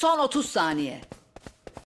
Son 30 saniye.